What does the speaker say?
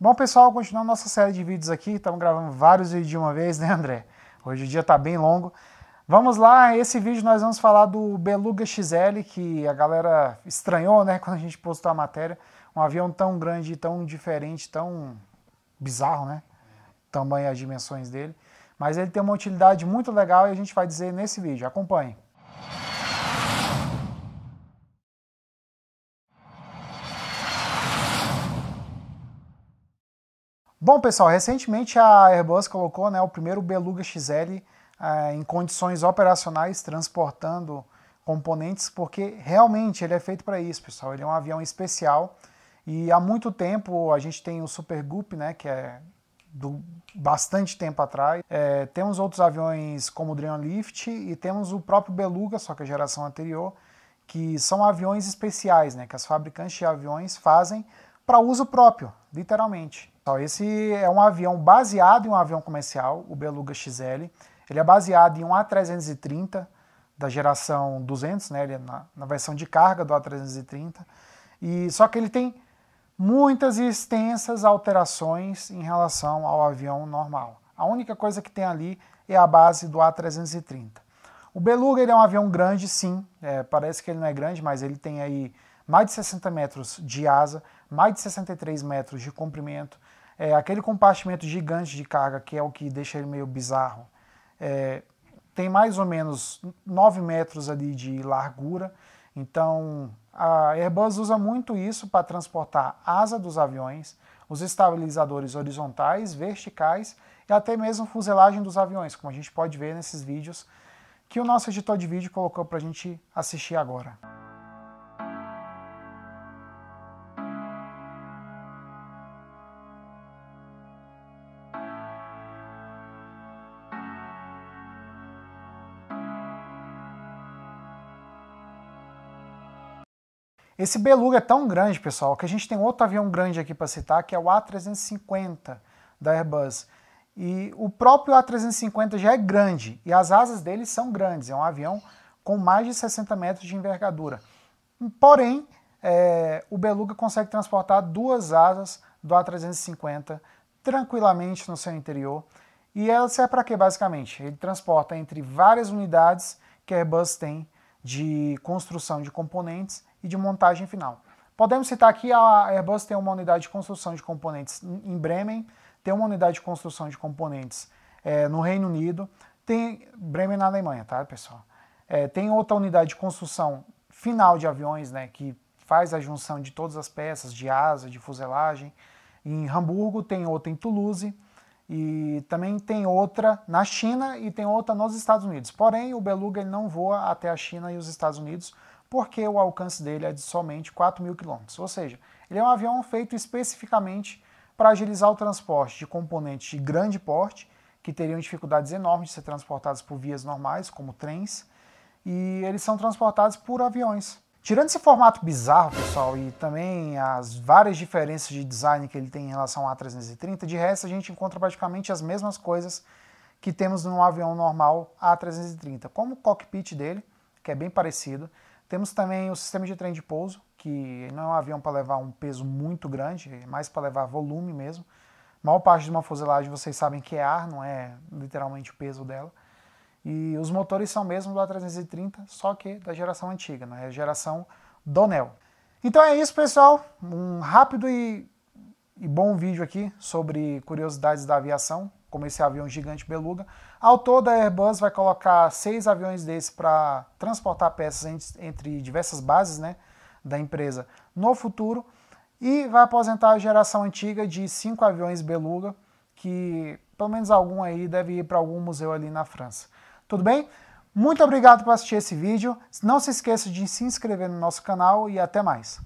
Bom, pessoal, continuando nossa série de vídeos aqui, estamos gravando vários vídeos de uma vez, né, André? Hoje o dia está bem longo. Vamos lá, esse vídeo nós vamos falar do Beluga XL, que a galera estranhou, né, quando a gente postou a matéria. Um avião tão grande, tão diferente, tão bizarro, né? tamanho e as dimensões dele. Mas ele tem uma utilidade muito legal e a gente vai dizer nesse vídeo. Acompanhe. Bom, pessoal, recentemente a Airbus colocou né, o primeiro Beluga XL eh, em condições operacionais, transportando componentes, porque realmente ele é feito para isso, pessoal. Ele é um avião especial e há muito tempo a gente tem o Super Goop, né, que é do bastante tempo atrás. É, temos outros aviões como o Dreamlift e temos o próprio Beluga, só que a geração anterior, que são aviões especiais, né, que as fabricantes de aviões fazem para uso próprio, literalmente. Então, esse é um avião baseado em um avião comercial, o Beluga XL. Ele é baseado em um A330 da geração 200, né? Ele é na, na versão de carga do A330. E só que ele tem muitas e extensas alterações em relação ao avião normal. A única coisa que tem ali é a base do A330. O Beluga ele é um avião grande, sim. É, parece que ele não é grande, mas ele tem aí mais de 60 metros de asa, mais de 63 metros de comprimento. É, aquele compartimento gigante de carga, que é o que deixa ele meio bizarro, é, tem mais ou menos 9 metros ali de largura. Então, a Airbus usa muito isso para transportar asa dos aviões, os estabilizadores horizontais, verticais e até mesmo fuselagem dos aviões, como a gente pode ver nesses vídeos que o nosso editor de vídeo colocou para a gente assistir agora. Esse Beluga é tão grande, pessoal, que a gente tem outro avião grande aqui para citar, que é o A350 da Airbus. E o próprio A350 já é grande e as asas dele são grandes. É um avião com mais de 60 metros de envergadura. Porém, é, o Beluga consegue transportar duas asas do A350 tranquilamente no seu interior. E ela serve para quê, basicamente? Ele transporta entre várias unidades que a Airbus tem de construção de componentes e de montagem final. Podemos citar aqui a Airbus tem uma unidade de construção de componentes em Bremen, tem uma unidade de construção de componentes é, no Reino Unido, tem Bremen na Alemanha, tá, pessoal? É, tem outra unidade de construção final de aviões, né, que faz a junção de todas as peças, de asa, de fuselagem. Em Hamburgo tem outra em Toulouse e também tem outra na China e tem outra nos Estados Unidos. Porém, o Beluga ele não voa até a China e os Estados Unidos porque o alcance dele é de somente 4 mil quilômetros. Ou seja, ele é um avião feito especificamente para agilizar o transporte de componentes de grande porte, que teriam dificuldades enormes de ser transportados por vias normais, como trens, e eles são transportados por aviões. Tirando esse formato bizarro, pessoal, e também as várias diferenças de design que ele tem em relação ao A330, de resto a gente encontra praticamente as mesmas coisas que temos num avião normal A330, como o cockpit dele, que é bem parecido. Temos também o sistema de trem de pouso, que não é um avião para levar um peso muito grande, é mais para levar volume mesmo. A maior parte de uma fuselagem vocês sabem que é ar, não é literalmente o peso dela. E os motores são mesmo do A330, só que da geração antiga, né? É a geração Donnell. Então é isso, pessoal. Um rápido e, e bom vídeo aqui sobre curiosidades da aviação, como esse avião gigante beluga. Ao todo, a Airbus vai colocar seis aviões desses para transportar peças entre diversas bases né, da empresa no futuro e vai aposentar a geração antiga de cinco aviões beluga, que pelo menos algum aí deve ir para algum museu ali na França. Tudo bem? Muito obrigado por assistir esse vídeo. Não se esqueça de se inscrever no nosso canal e até mais.